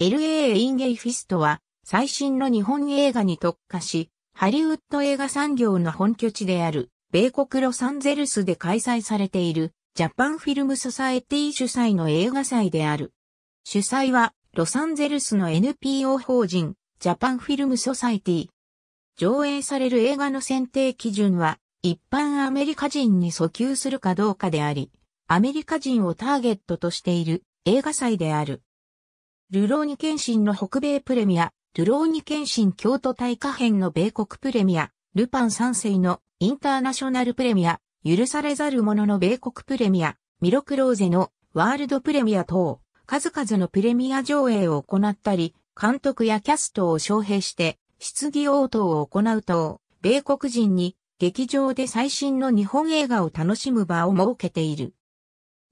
LA インゲイフィストは最新の日本映画に特化し、ハリウッド映画産業の本拠地である、米国ロサンゼルスで開催されている、ジャパンフィルムソサエティ主催の映画祭である。主催は、ロサンゼルスの NPO 法人、ジャパンフィルムソサエティ。上映される映画の選定基準は、一般アメリカ人に訴求するかどうかであり、アメリカ人をターゲットとしている映画祭である。ルローニケンシンの北米プレミア、ルローニケンシン京都大化編の米国プレミア、ルパン三世のインターナショナルプレミア、許されざる者の米国プレミア、ミロクローゼのワールドプレミア等、数々のプレミア上映を行ったり、監督やキャストを招聘して、質疑応答を行う等、米国人に劇場で最新の日本映画を楽しむ場を設けている。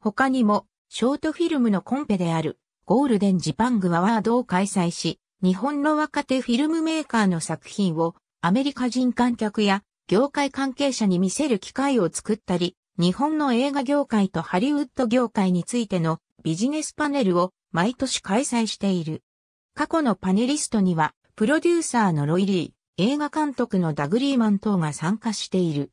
他にも、ショートフィルムのコンペである、ゴールデンジパングアワードを開催し、日本の若手フィルムメーカーの作品をアメリカ人観客や業界関係者に見せる機会を作ったり、日本の映画業界とハリウッド業界についてのビジネスパネルを毎年開催している。過去のパネリストには、プロデューサーのロイリー、映画監督のダグリーマン等が参加している。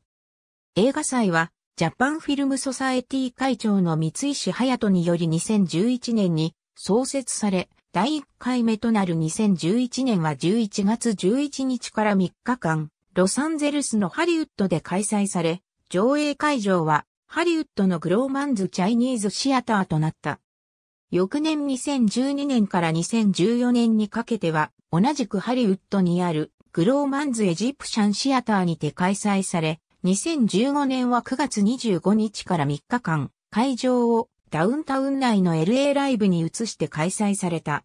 映画祭は、ジャパンフィルムソサエティ会長の三石隼人により2011年に創設され、第1回目となる2011年は11月11日から3日間、ロサンゼルスのハリウッドで開催され、上映会場はハリウッドのグローマンズ・チャイニーズ・シアターとなった。翌年2012年から2014年にかけては、同じくハリウッドにあるグローマンズ・エジプシャン・シアターにて開催され、2015年は9月25日から3日間、会場をダウンタウン内の LA ライブに移して開催された。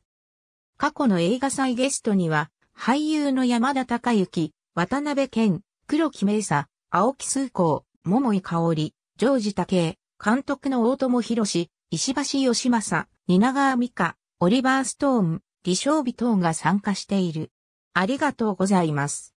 過去の映画祭ゲストには、俳優の山田孝之、渡辺健、黒木明佐、青木崇高、桃井香織、ジョージ武江、監督の大友博士、石橋義正、蜷川美香、オリバー・ストーン、李承美等が参加している。ありがとうございます。